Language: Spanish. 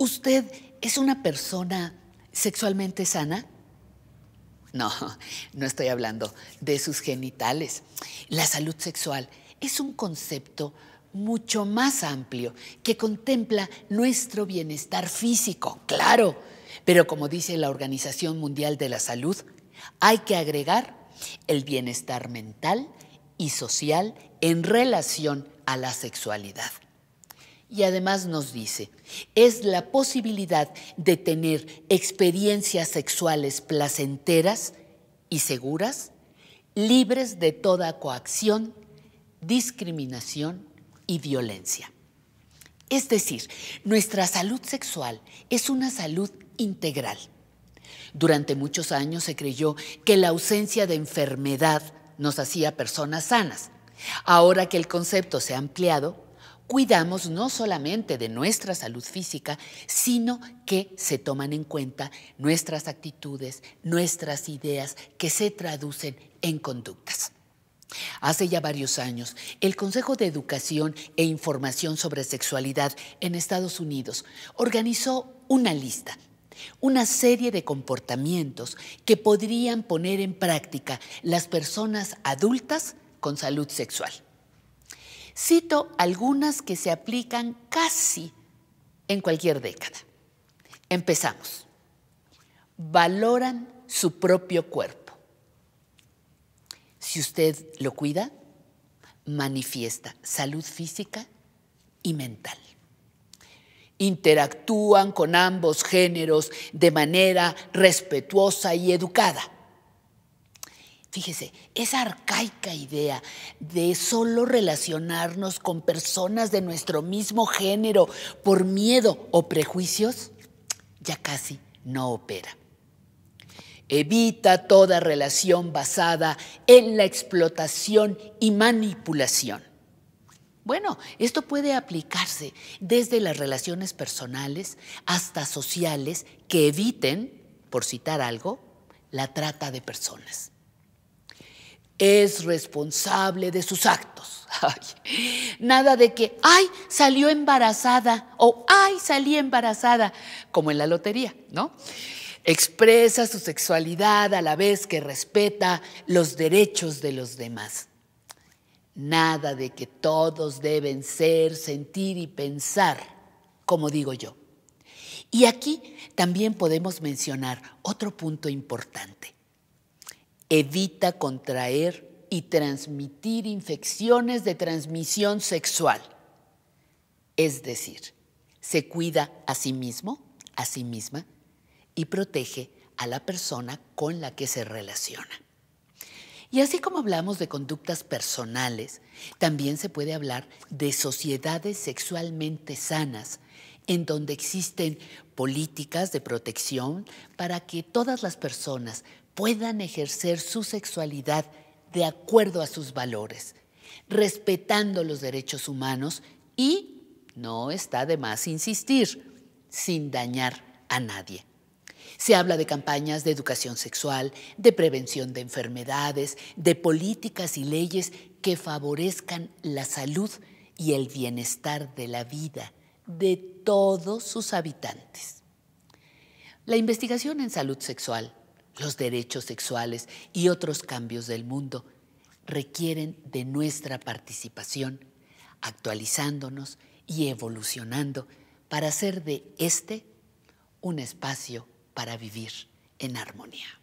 ¿Usted es una persona sexualmente sana? No, no estoy hablando de sus genitales. La salud sexual es un concepto mucho más amplio que contempla nuestro bienestar físico, claro, pero como dice la Organización Mundial de la Salud, hay que agregar el bienestar mental y social en relación a la sexualidad. Y además nos dice, es la posibilidad de tener experiencias sexuales placenteras y seguras, libres de toda coacción, discriminación y violencia. Es decir, nuestra salud sexual es una salud integral. Durante muchos años se creyó que la ausencia de enfermedad nos hacía personas sanas. Ahora que el concepto se ha ampliado, cuidamos no solamente de nuestra salud física, sino que se toman en cuenta nuestras actitudes, nuestras ideas, que se traducen en conductas. Hace ya varios años, el Consejo de Educación e Información sobre Sexualidad en Estados Unidos organizó una lista, una serie de comportamientos que podrían poner en práctica las personas adultas con salud sexual. Cito algunas que se aplican casi en cualquier década. Empezamos. Valoran su propio cuerpo. Si usted lo cuida, manifiesta salud física y mental. Interactúan con ambos géneros de manera respetuosa y educada Fíjese, esa arcaica idea de solo relacionarnos con personas de nuestro mismo género por miedo o prejuicios ya casi no opera. Evita toda relación basada en la explotación y manipulación. Bueno, esto puede aplicarse desde las relaciones personales hasta sociales que eviten, por citar algo, la trata de personas es responsable de sus actos. nada de que, ay, salió embarazada o ay, salí embarazada, como en la lotería, ¿no? Expresa su sexualidad a la vez que respeta los derechos de los demás. Nada de que todos deben ser, sentir y pensar, como digo yo. Y aquí también podemos mencionar otro punto importante evita contraer y transmitir infecciones de transmisión sexual. Es decir, se cuida a sí mismo, a sí misma y protege a la persona con la que se relaciona. Y así como hablamos de conductas personales, también se puede hablar de sociedades sexualmente sanas, en donde existen políticas de protección para que todas las personas puedan ejercer su sexualidad de acuerdo a sus valores, respetando los derechos humanos y, no está de más insistir, sin dañar a nadie. Se habla de campañas de educación sexual, de prevención de enfermedades, de políticas y leyes que favorezcan la salud y el bienestar de la vida de todos sus habitantes. La investigación en salud sexual los derechos sexuales y otros cambios del mundo requieren de nuestra participación, actualizándonos y evolucionando para hacer de este un espacio para vivir en armonía.